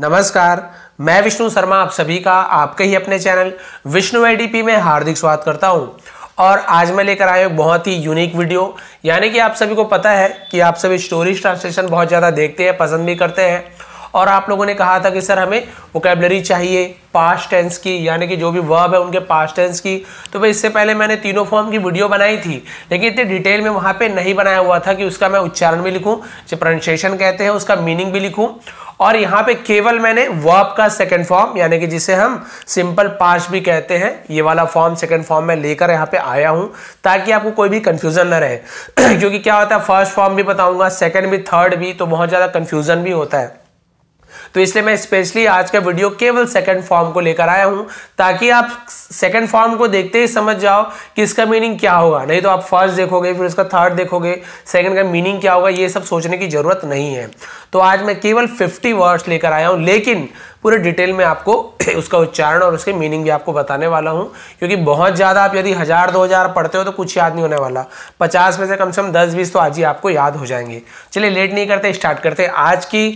नमस्कार मैं विष्णु शर्मा आप सभी का आपके ही अपने चैनल विष्णु एडीपी में हार्दिक स्वागत करता हूं और आज मैं लेकर आया हूँ बहुत ही यूनिक वीडियो यानी कि आप सभी को पता है कि आप सभी स्टोरीज ट्रांसलेशन बहुत ज़्यादा देखते हैं पसंद भी करते हैं और आप लोगों ने कहा था कि सर हमें वोकेबलरी चाहिए पास्ट टेंस की यानी कि जो भी वर्ब है उनके पास्ट टेंस की तो भाई इससे पहले मैंने तीनों फॉर्म की वीडियो बनाई थी लेकिन इतने डिटेल में वहाँ पे नहीं बनाया हुआ था कि उसका मैं उच्चारण भी लिखूँ जो प्रोनाशिएशन कहते हैं उसका मीनिंग भी लिखूँ और यहाँ पे केवल मैंने वर्ब का सेकंड फॉर्म यानी कि जिसे हम सिंपल पास्ट भी कहते हैं ये वाला फॉर्म सेकंड फॉर्म में लेकर यहाँ पे आया हूँ ताकि आपको कोई भी कंफ्यूजन ना रहे क्योंकि क्या होता है फर्स्ट फॉर्म भी बताऊंगा सेकंड भी थर्ड भी तो बहुत ज़्यादा कंफ्यूजन भी होता है तो इसलिए मैं स्पेशली आज का वीडियो केवल सेकंड फॉर्म को लेकर आया हूं ताकि आप सेकंड फॉर्म को देखते ही समझ जाओ कि इसका मीनिंग क्या होगा नहीं तो आप फर्स्ट देखोगे फिर इसका थर्ड देखोगे सेकंड का मीनिंग क्या होगा ये सब सोचने की जरूरत नहीं है तो आज मैं केवल फिफ्टी वर्ड्स लेकर आया हूँ लेकिन पूरे डिटेल में आपको उसका उच्चारण और उसके मीनिंग भी आपको बताने वाला हूँ क्योंकि बहुत ज़्यादा आप यदि हज़ार दो हज़ार पढ़ते हो तो कुछ याद नहीं होने वाला पचास में से कम से कम दस बीस तो आज ही आपको याद हो जाएंगे चलिए लेट नहीं करते स्टार्ट करते आज की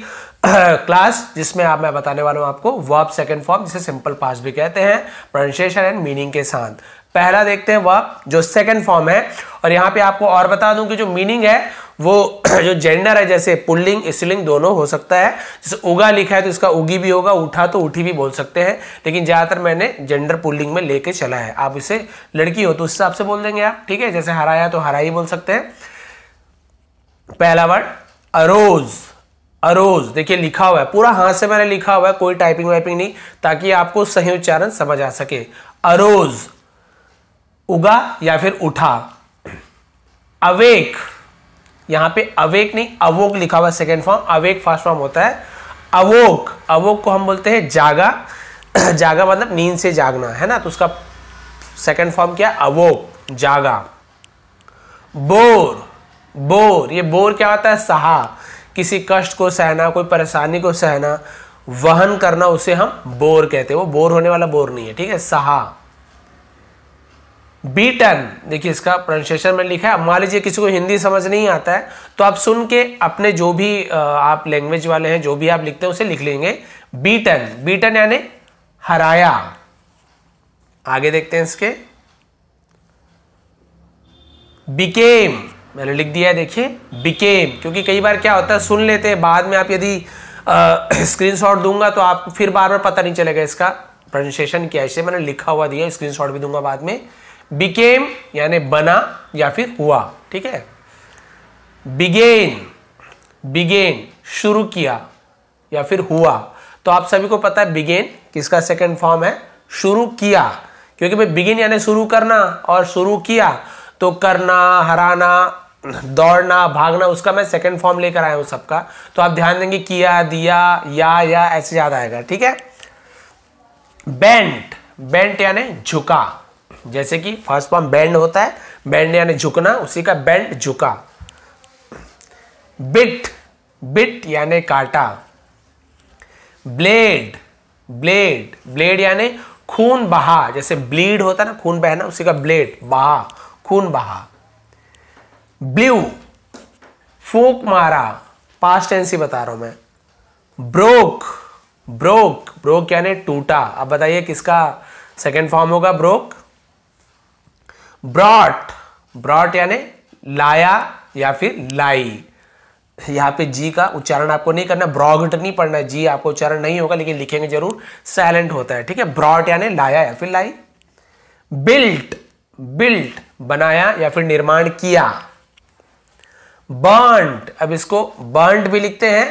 क्लास जिसमें आप मैं बताने वाला हूं आपको वर्ब सेकंड फॉर्म जिसे सिंपल पास भी कहते हैं प्रोनाउंसिएशन एंड मीनिंग के साथ पहला देखते हैं वर्ब जो सेकंड फॉर्म है और यहाँ पे आपको और बता दूं कि जो मीनिंग है वो जो जेंडर है जैसे पुल्लिंग स्त्रीलिंग दोनों हो सकता है जैसे उगा लिखा है तो इसका उगी भी होगा उठा तो उठी भी बोल सकते हैं लेकिन ज़्यादातर मैंने जेंडर पुल्लिंग में लेके चला है आप इसे लड़की हो तो उस हिसाब से बोल देंगे आप ठीक है जैसे हराया तो हरा ही बोल सकते हैं पहला वर्ड अरोज़ अरोज देखिए लिखा हुआ है पूरा हाथ से मैंने लिखा हुआ है कोई टाइपिंग वाइपिंग नहीं ताकि आपको सही उच्चारण समझ आ सके अरोज उगा या फिर उठा अवेक यहां पे अवेक नहीं अवोक लिखा हुआ second form awake first form होता है अवोक अवोक को हम बोलते हैं जागा जागा मतलब नींद से जागना है ना तो उसका सेकेंड फॉर्म क्या अवोक जागा बोर बोर ये बोर क्या होता है सहा किसी कष्ट को सहना कोई परेशानी को सहना वहन करना उसे हम बोर कहते हैं वो बोर होने वाला बोर नहीं है ठीक है सहा बीटन देखिए इसका प्रोनाउंसिएशन में लिखा है मान लीजिए किसी को हिंदी समझ नहीं आता है तो आप सुन के अपने जो भी आप लैंग्वेज वाले हैं जो भी आप लिखते हैं उसे लिख लेंगे बीटन बीटन यानी हराया आगे देखते हैं इसके बिकेम मैंने लिख दिया है देखिए बिकेम क्योंकि कई बार क्या होता है सुन लेते हैं बाद में आप यदि शॉट दूंगा तो आपको फिर बार बार पता नहीं चलेगा इसका प्रोनाउंसिएशन क्या है मैंने लिखा हुआ दिया शॉट भी दूंगा बाद में बिकेम यानी बना या फिर हुआ ठीक है बिगेन बिगेन शुरू किया या फिर हुआ तो आप सभी को पता है बिगेन किसका सेकेंड फॉर्म है शुरू किया क्योंकि भाई बिगिन यानी शुरू करना और शुरू किया तो करना हराना दौड़ना भागना उसका मैं सेकंड फॉर्म लेकर आया हूं सबका तो आप ध्यान देंगे किया दिया या या ऐसे याद आएगा ठीक है बेंट बेंट यानी झुका जैसे कि फर्स्ट फॉर्म बेंड होता है बेंड यानी झुकना उसी का बेंट झुका बिट बिट यानी काटा ब्लेड ब्लेड ब्लेड यानी खून बहा जैसे ब्लीड होता है ना खून बहना उसी का ब्लेड बहा खून बहा ब्लू फोक मारा पास्ट टेंस ही बता रहा हूं मैं ब्रोक ब्रोक ब्रोक यानी टूटा अब बताइए किसका सेकेंड फॉर्म होगा ब्रोक ब्रॉट ब्रॉट यानी लाया या फिर लाई यहां पे जी का उच्चारण आपको नहीं करना ब्रॉगट नहीं पढ़ना जी आपको उच्चारण नहीं होगा लेकिन लिखेंगे जरूर साइलेंट होता है ठीक है ब्रॉट यानी लाया या फिर लाई बिल्ट बिल्ट बनाया या फिर निर्माण किया बर्ंट अब इसको बर्ंट भी लिखते हैं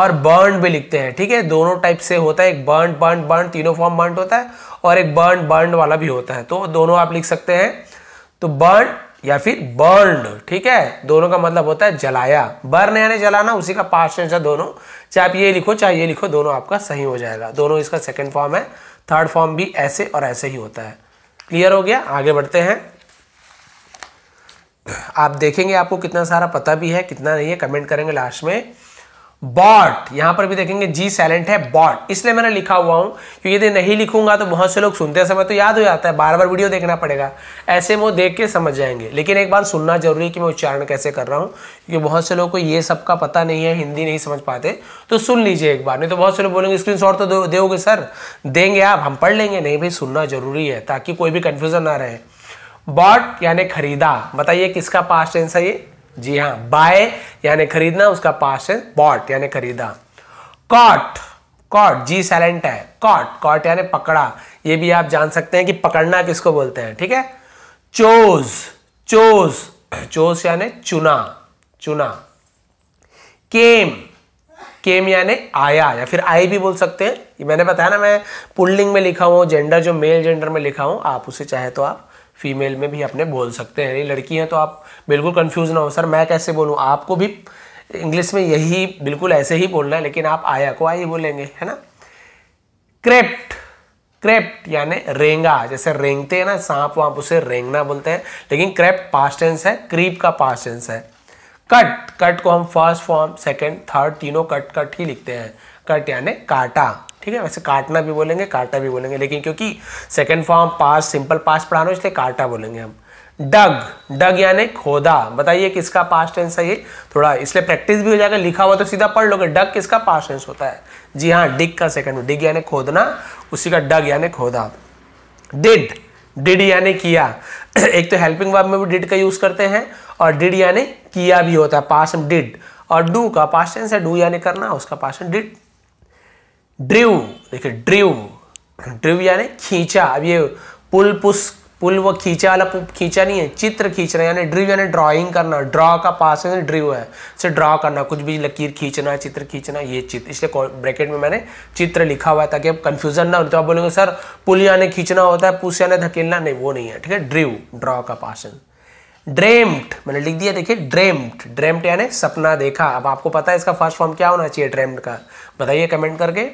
और बर्न भी लिखते हैं ठीक है दोनों टाइप से होता है एक बर्न बर्न बर्न तीनों फॉर्म बर्ंट होता है और एक बर्न बर्न वाला भी होता है तो दोनों आप लिख सकते हैं तो बर्न या फिर बर्न ठीक है दोनों का मतलब होता है जलाया बर्न यानी जलाना उसी का पास है दोनों चाहे आप ये लिखो चाहे ये लिखो दोनों आपका सही हो जाएगा दोनों इसका सेकेंड फॉर्म है थर्ड फॉर्म भी ऐसे और ऐसे ही होता है क्लियर हो गया आगे बढ़ते हैं आप देखेंगे आपको कितना सारा पता भी है कितना नहीं है कमेंट करेंगे लास्ट में बॉट यहां पर भी देखेंगे जी साइलेंट है बॉट इसलिए मैंने लिखा हुआ हूं क्योंकि यदि नहीं लिखूंगा तो बहुत से लोग सुनते समय तो याद हो जाता है बार बार वीडियो देखना पड़ेगा ऐसे वो देख के समझ जाएंगे लेकिन एक बार सुनना जरूरी है कि मैं उच्चारण कैसे कर रहा हूं क्योंकि बहुत से लोग को ये सब का पता नहीं है हिंदी नहीं समझ पाते तो सुन लीजिए एक बार नहीं तो बहुत से लोग बोलेंगे स्क्रीन तो दोगे सर देंगे आप हम पढ़ लेंगे नहीं भाई सुनना जरूरी है ताकि कोई भी कन्फ्यूजन ना रहे बॉट यानी खरीदा बताइए किसका पास्ट है ये जी हाँ बाय यानी खरीदना उसका पास है बॉट यानी खरीदा कॉट कॉट जी साइलेंट है कॉट कॉट यानी पकड़ा ये भी आप जान सकते हैं कि पकड़ना किसको बोलते हैं ठीक है चोज चोज चोज यानी चुना चुना केम केम यानी आया या फिर आई भी बोल सकते हैं मैंने बताया ना मैं पुल्लिंग में लिखा हूं जेंडर जो मेल जेंडर में लिखा हूं आप उसे चाहे तो आप फीमेल में भी अपने बोल सकते हैं लड़की हैं तो आप बिल्कुल कन्फ्यूज़ ना हो सर मैं कैसे बोलूँ आपको भी इंग्लिश में यही बिल्कुल ऐसे ही बोलना है लेकिन आप आया को आई बोलेंगे है ना क्रेप्ट क्रेप्ट यानी रेंगा जैसे रेंगते हैं ना सांप वाप उसे रेंगना बोलते हैं लेकिन क्रेप्ट पास्ट टेंस है क्रीप का पास्ट टेंस है कट कट को हम फर्स्ट फॉर्म सेकंड थर्ड तीनों कट कट ही लिखते हैं कट यानी काटा ठीक है वैसे काटना भी बोलेंगे काटा भी बोलेंगे लेकिन क्योंकि second form past simple past पढ़ाना इसलिए काटा बोलेंगे हम डग डग यानी खोदा बताइए किसका पास टेंस है ये थोड़ा इसलिए प्रैक्टिस भी हो जाएगा लिखा हुआ तो सीधा पढ़ लोगे डग किसका पास टेंस होता है जी हाँ डिग का सेकंड डिग यानी खोदना उसी का डग यानी खोदा डिड डिड यानी किया एक तो हेल्पिंग वर्ब में भी डिड का यूज करते हैं और डिड यानी किया भी होता है पास डिड और डू का पास टेंस है डू यानी करना उसका पास डिड ड्रिव देखिए ड्रिव ड्रिव यानी खींचा अब ये पुल पुस पुल वो खींचा वाला खींचा नहीं है चित्र खींचना यानी ड्रिव यानी ड्राइंग करना ड्रॉ का पास है ड्रिव है इसे ड्रॉ करना कुछ भी लकीर खींचना चित्र खींचना ये चित्र इसलिए ब्रैकेट में मैंने चित्र लिखा हुआ है ताकि अब कंफ्यूजन ना हो तो आप बोलेंगे सर पुल यानी खींचना होता है पुस यानी धकेलना नहीं वो नहीं है ठीक है ड्रिव ड्रॉ का पासन ड्रेम्ड मैंने लिख दिया देखिए ड्रेम्ड ड्रेम्ड यानी सपना देखा अब आपको पता है इसका फर्स्ट फॉर्म क्या होना चाहिए ड्रेम्ड का बताइए कमेंट करके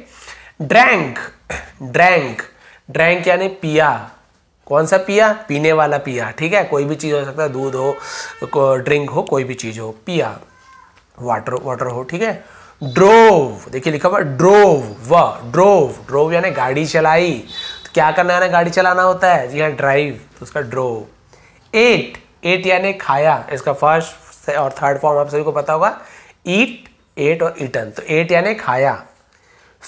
ड्रैंक ड्रैंक ड्रैंक यानी पिया कौन सा पिया पीने वाला पिया ठीक है कोई भी चीज़ हो सकता है दूध हो ड्रिंक हो कोई भी चीज़ हो पिया वाटर वाटर हो ठीक है ड्रोव देखिए लिखा हुआ ड्रोव व ड्रोव ड्रोव यानी गाड़ी चलाई तो क्या करना है ना गाड़ी चलाना होता है जी हाँ ड्राइव तो उसका ड्रोव एट ईट यानी खाया इसका फर्स्ट और थर्ड फॉर्म आप सभी को पता होगा ईट एट और ईटन तो एट यानी खाया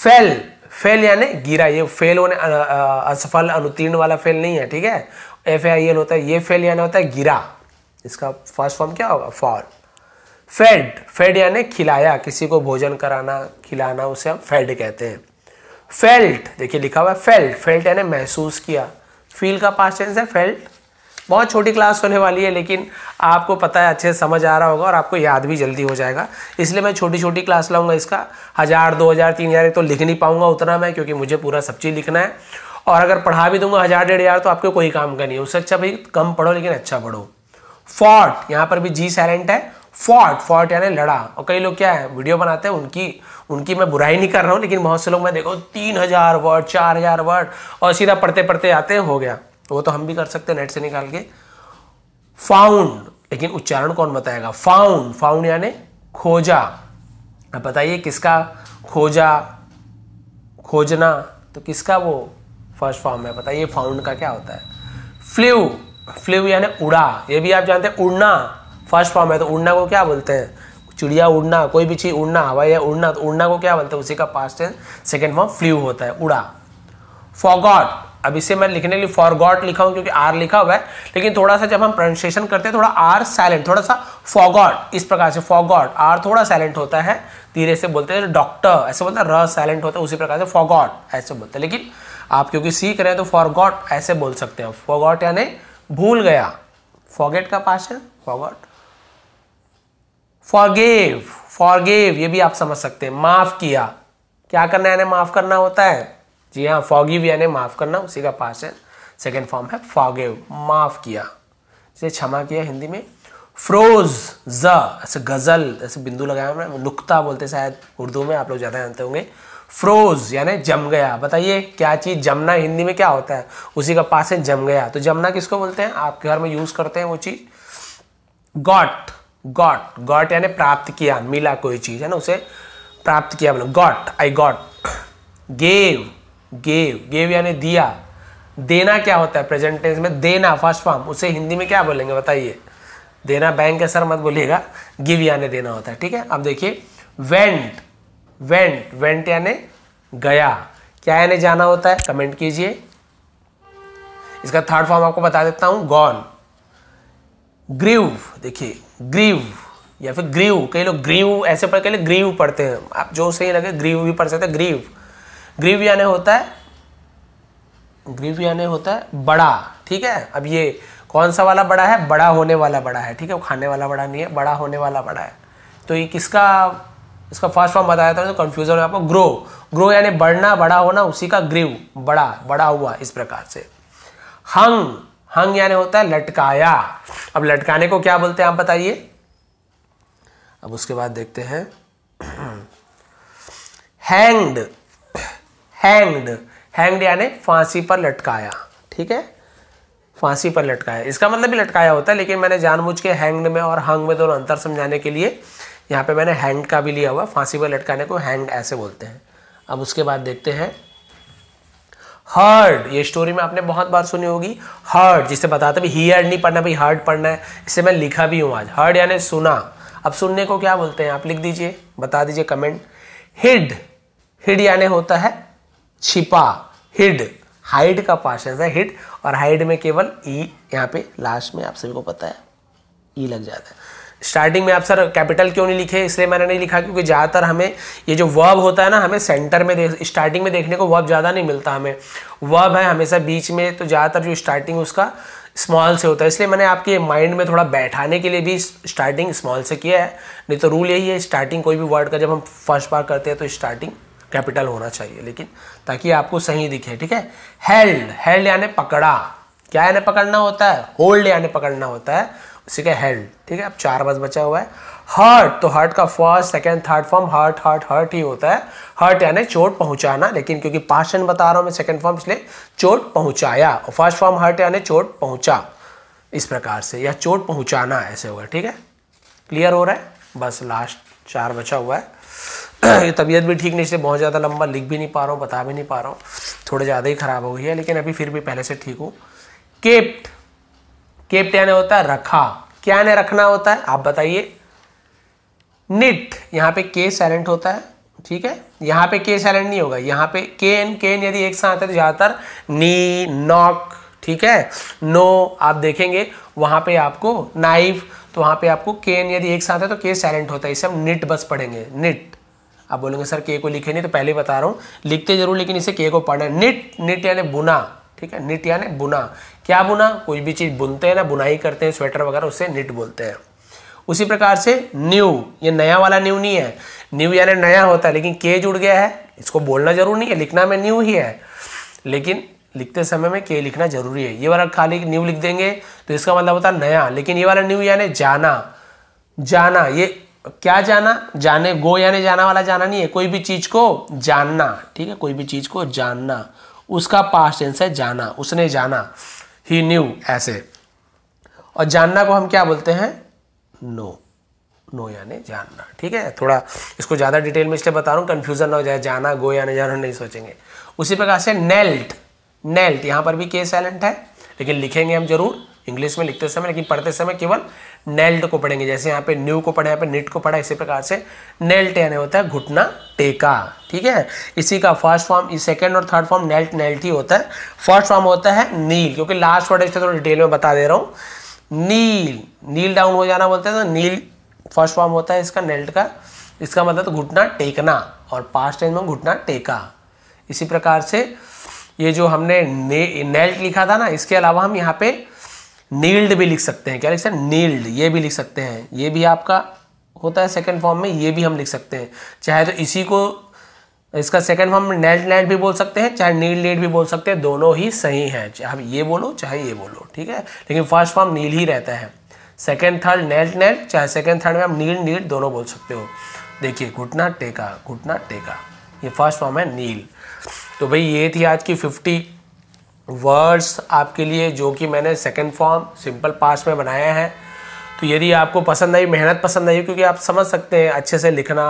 फेल फेल यानी गिरा ये फेल होने असफल अनुतीर्ण वाला फेल नहीं है ठीक है एफ आई एल होता है ये फेल यानी होता है गिरा इसका फर्स्ट फॉर्म क्या होगा फॉल फेड फेड यानी खिलाया किसी को भोजन कराना खिलाना उसे हम फेड कहते हैं फेल्ट देखिए लिखा हुआ है फेल्ट फेल्ट यानी महसूस किया फील का पास्ट टेंस है फेल्ट बहुत छोटी क्लास होने वाली है लेकिन आपको पता है अच्छे से समझ आ रहा होगा और आपको याद भी जल्दी हो जाएगा इसलिए मैं छोटी छोटी क्लास लाऊंगा इसका हज़ार दो हज़ार तीन हज़ार तो लिख नहीं पाऊंगा उतना मैं क्योंकि मुझे पूरा सब चीज़ लिखना है और अगर पढ़ा भी दूंगा हज़ार डेढ़ हज़ार तो आपको कोई काम का नहीं है उससे अच्छा भाई कम पढ़ो लेकिन अच्छा पढ़ो फॉर्ट यहाँ पर भी जी साइलेंट है फॉर्ट फॉर्ट यानी लड़ा और कई लोग क्या है वीडियो बनाते हैं उनकी उनकी मैं बुराई नहीं कर रहा हूँ लेकिन बहुत से लोग मैं देखो तीन हज़ार वर्ड चार हज़ार वर्ड और सीधा पढ़ते पढ़ते आते हो गया तो वो तो हम भी कर सकते हैं नेट से निकाल के फाउंड लेकिन उच्चारण कौन बताएगा फाउंड फाउंड यानी खोजा अब बताइए किसका खोजा खोजना तो किसका वो फर्स्ट फॉर्म है बताइए फाउंड का क्या होता है फ्लू फ्लू यानी उड़ा ये भी आप जानते हैं उड़ना फर्स्ट फॉर्म है तो उड़ना को क्या बोलते हैं चिड़िया उड़ना कोई भी चीज़ उड़ना हवाई उड़ना तो उड़ना को क्या बोलते हैं उसी का पास्ट सेकेंड फॉर्म फ्लू होता है उड़ा फॉगॉट अब इसे मैं लिखने के लिए फॉर गॉट लिखा हूं क्योंकि आर लिखा हुआ है लेकिन थोड़ा सा जब हम प्रोनाउंसिएशन करते हैं थोड़ा आर साइलेंट थोड़ा सा फॉगॉट इस प्रकार से फॉगॉट आर थोड़ा साइलेंट होता है धीरे से बोलते हैं डॉक्टर ऐसे बोलते हैं र साइलेंट होता है उसी प्रकार से फॉगॉट ऐसे बोलते हैं लेकिन आप क्योंकि सीख रहे हैं तो फॉर फॉरगॉट ऐसे बोल सकते हैं फॉगॉट यानी भूल गया फॉगेट का पास है फॉगॉट फॉरगेव फॉरगेव ये भी आप समझ सकते हैं माफ किया क्या करना है माफ करना होता है जी हाँ फॉगिव यानी माफ़ करना उसी का पास है सेकेंड फॉर्म है फॉगिव माफ़ किया जैसे क्षमा किया हिंदी में फ्रोज ज ऐसे गज़ल ऐसे बिंदु लगाया हमने नुकता बोलते शायद उर्दू में आप लोग ज़्यादा जानते होंगे फ्रोज यानी जम गया बताइए क्या चीज़ जमना हिंदी में क्या होता है उसी का पास है जम गया तो जमना किसको बोलते हैं आपके घर में यूज़ करते हैं वो चीज़ गॉट गॉट गॉट यानी प्राप्त किया मिला कोई चीज़ है ना उसे प्राप्त किया मतलब got I got gave gave gave यानी दिया देना क्या होता है प्रेजेंट टेंस में देना फर्स्ट फॉर्म उसे हिंदी में क्या बोलेंगे बताइए देना बैंक का सर मत बोलिएगा गिव यानी देना होता है ठीक है अब देखिए वेंट वेंट वेंट यानी गया क्या यानी जाना होता है कमेंट कीजिए इसका थर्ड फॉर्म आपको बता देता हूं गॉन ग्रीव देखिए ग्रीव या फिर ग्रीव कई लोग ग्रीव ऐसे पढ़ के लिए ग्रीव पढ़ते हैं आप जो सही लगे ग्रीव भी पढ़ सकते हैं ग्रीव ग्रीव यानी होता है ग्रीव यानी होता है बड़ा ठीक है अब ये कौन सा वाला बड़ा है बड़ा होने वाला बड़ा है ठीक है वो खाने वाला बड़ा नहीं है बड़ा होने वाला बड़ा है तो ये किसका इसका फर्स्ट फॉर्म बताया था तो कन्फ्यूजन आपको ग्रो ग्रो यानी बढ़ना बड़ा होना उसी का ग्रीव बड़ा बड़ा हुआ इस प्रकार से हंग हंग यानी होता है लटकाया अब लटकाने को क्या बोलते हैं आप बताइए अब उसके बाद देखते हैं हैंग्ड हैंग्ड हैंग्ड यानी फांसी पर लटकाया ठीक है फांसी पर लटकाया इसका मतलब भी लटकाया होता है लेकिन मैंने जानबूझ के हैंग्ड में और हंग में दोनों अंतर समझाने के लिए यहाँ पे मैंने हैंग का भी लिया हुआ फांसी पर लटकाने को हैंग ऐसे बोलते हैं अब उसके बाद देखते हैं हर्ड ये स्टोरी में आपने बहुत बार सुनी होगी हर्ड जिसे बताते भी हियर नहीं पढ़ना भाई हर्ड पढ़ना है इसे मैं लिखा भी हूँ आज हर्ड यानी सुना अब सुनने को क्या बोलते हैं आप लिख दीजिए बता दीजिए कमेंट हिड हिड यानी होता है छिपा हिड हाइड का पास है हिड और हाइड में केवल ई e यहाँ पे लास्ट में आप सभी को पता है ई e लग जाता है स्टार्टिंग में आप सर कैपिटल क्यों नहीं लिखे इसलिए मैंने नहीं लिखा क्योंकि ज़्यादातर हमें ये जो वर्ब होता है ना हमें सेंटर में स्टार्टिंग में देखने को वर्ब ज़्यादा नहीं मिलता हमें वर्ब है हमेशा बीच में तो ज़्यादातर जो स्टार्टिंग उसका स्मॉल से होता है इसलिए मैंने आपके माइंड में थोड़ा बैठाने के लिए भी स्टार्टिंग स्मॉल से किया है नहीं तो रूल यही है स्टार्टिंग कोई भी वर्ड का जब हम फर्स्ट बार करते हैं तो स्टार्टिंग कैपिटल होना चाहिए लेकिन ताकि आपको सही दिखे ठीक है हेल्ड हेल्ड यानी पकड़ा क्या यानी पकड़ना होता है होल्ड यानी पकड़ना होता है उसी का हेल्ड ठीक है अब चार बस बचा हुआ है हर्ट तो हर्ट का first second third form hurt hurt hurt ही होता है हर्ट यानी चोट पहुंचाना लेकिन क्योंकि पाषण बता रहा हूँ मैं सेकेंड फॉर्म इसलिए चोट पहुंचाया और फर्स्ट फॉर्म हर्ट यानी चोट पहुंचा इस प्रकार से या चोट पहुंचाना ऐसे होगा ठीक है क्लियर हो रहा है बस लास्ट चार बचा हुआ है तबीयत भी ठीक नहीं इसलिए बहुत ज़्यादा लंबा लिख भी नहीं पा रहा हूँ बता भी नहीं पा रहा हूँ थोड़ी ज़्यादा ही ख़राब हो गई है लेकिन अभी फिर भी पहले से ठीक हूँ केप्ट केप्ट यानी होता है रखा क्या यानी रखना होता है आप बताइए निट यहाँ पे के साइलेंट होता है ठीक है यहाँ पे के साइलेंट नहीं होगा यहाँ पे के एन के एन यदि एक साथ है तो ज़्यादातर नी नॉक ठीक है नो आप देखेंगे वहाँ पे आपको नाइफ तो वहाँ पे आपको के एन यदि एक साथ है तो के साइलेंट होता है इसे हम निट बस पढ़ेंगे निट आप बोलेंगे सर के को लिखे नहीं तो पहले बता रहा हूँ लिखते जरूर लेकिन इसे के को पढ़ना है निट निट यानी बुना ठीक है निट यानी बुना क्या बुना कोई भी चीज़ बुनते हैं ना बुनाई करते हैं स्वेटर वगैरह उसे निट बोलते हैं उसी प्रकार से न्यू ये नया वाला न्यू नहीं है न्यू यानी नया होता है लेकिन के जुड़ गया है इसको बोलना जरूर नहीं है लिखना में न्यू ही है लेकिन लिखते समय में के लिखना जरूरी है ये वाला खाली न्यू लिख देंगे तो इसका मतलब होता है नया लेकिन ये वाला न्यू यानी जाना जाना ये क्या जाना जाने गो यानी जाना वाला जाना नहीं है कोई भी चीज़ को जानना ठीक है कोई भी चीज़ को जानना उसका पास टेंस है जाना उसने जाना ही न्यू ऐसे और जानना को हम क्या बोलते हैं नो नो यानी जानना ठीक है थोड़ा इसको ज़्यादा डिटेल में इसलिए बता रहा हूँ कंफ्यूजन ना हो जाए जाना गो यानी जाना नहीं सोचेंगे उसी प्रकार से नेल्ट नेल्ट यहाँ पर भी के साइलेंट है लेकिन लिखेंगे हम जरूर इंग्लिश में लिखते समय लेकिन पढ़ते समय केवल नेल्ट को पढ़ेंगे जैसे यहाँ पे न्यू को पढ़ा यहाँ पे निट को पढ़ा इसी प्रकार से नेल्ट यानी होता है घुटना टेका ठीक है इसी का फर्स्ट फॉर्म सेकंड और थर्ड फॉर्म नेल्ट नेल्ट ही होता है फर्स्ट फॉर्म होता है नील क्योंकि लास्ट वर्ड इसका थोड़ा डिटेल में बता दे रहा हूँ नील नील डाउन हो जाना बोलते हैं तो नील फर्स्ट फॉर्म होता है इसका नेल्ट का इसका मतलब तो घुटना टेकना और पास्ट टाइम में घुटना टेका इसी प्रकार से ये जो हमने ने, नेल्ट लिखा था ना इसके अलावा हम यहाँ पे नील्ड भी लिख सकते हैं क्या लिख सकते हैं नील्ड ये भी लिख सकते हैं ये भी आपका होता है सेकेंड फॉर्म में ये भी हम लिख सकते हैं चाहे तो इसी को इसका सेकेंड फॉर्म नेल्ट नेल्ट भी बोल सकते हैं चाहे नील नेट भी बोल सकते हैं दोनों ही सही हैं चाहे ये बोलो चाहे ये बोलो ठीक है लेकिन फर्स्ट फॉर्म नील ही रहता है सेकेंड थर्ड नेल्ट नेल्ट चाहे सेकेंड थर्ड में हम नील नील दोनों बोल सकते हो देखिए घुटना टेका घुटना टेका ये फर्स्ट फॉर्म है नील तो भाई ये थी आज की फिफ्टी वर्ड्स आपके लिए जो कि मैंने सेकेंड फॉर्म सिंपल पास्ट में बनाया है तो यदि आपको पसंद आई मेहनत पसंद आई क्योंकि आप समझ सकते हैं अच्छे से लिखना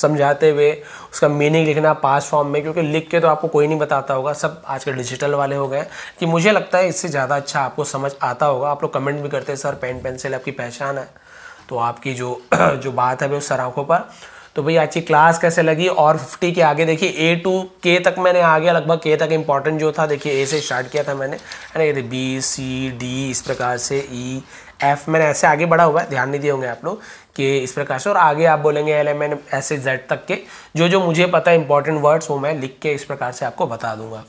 समझाते हुए उसका मीनिंग लिखना पास फॉर्म में क्योंकि लिख के तो आपको कोई नहीं बताता होगा सब आजकल डिजिटल वाले हो गए कि मुझे लगता है इससे ज़्यादा अच्छा आपको समझ आता होगा आप लोग कमेंट भी करते हैं सर पेन पेंसिल आपकी पहचान है तो आपकी जो जो बात है वो सर आँखों पर तो भैया आज की क्लास कैसे लगी और फिफ्टी के आगे देखिए ए टू के तक मैंने आ गया लगभग के तक इंपॉर्टेंट जो था देखिए ए से स्टार्ट किया था मैंने है ना ये बी सी डी इस प्रकार से ई e, एफ मैंने ऐसे आगे बढ़ा हुआ है ध्यान नहीं दिए होंगे आप लोग कि इस प्रकार से और आगे आप बोलेंगे एल एम एन ऐसे जेड तक के जो जो मुझे पता है इंपॉर्टेंट वर्ड्स वो मैं लिख के इस प्रकार से आपको बता दूंगा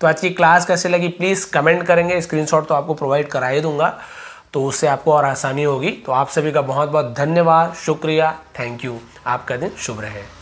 तो आज की क्लास कैसे लगी प्लीज़ कमेंट करेंगे स्क्रीनशॉट तो आपको प्रोवाइड करा ही दूंगा तो उससे आपको और आसानी होगी तो आप सभी का बहुत बहुत धन्यवाद शुक्रिया थैंक यू आपका दिन शुभ रहे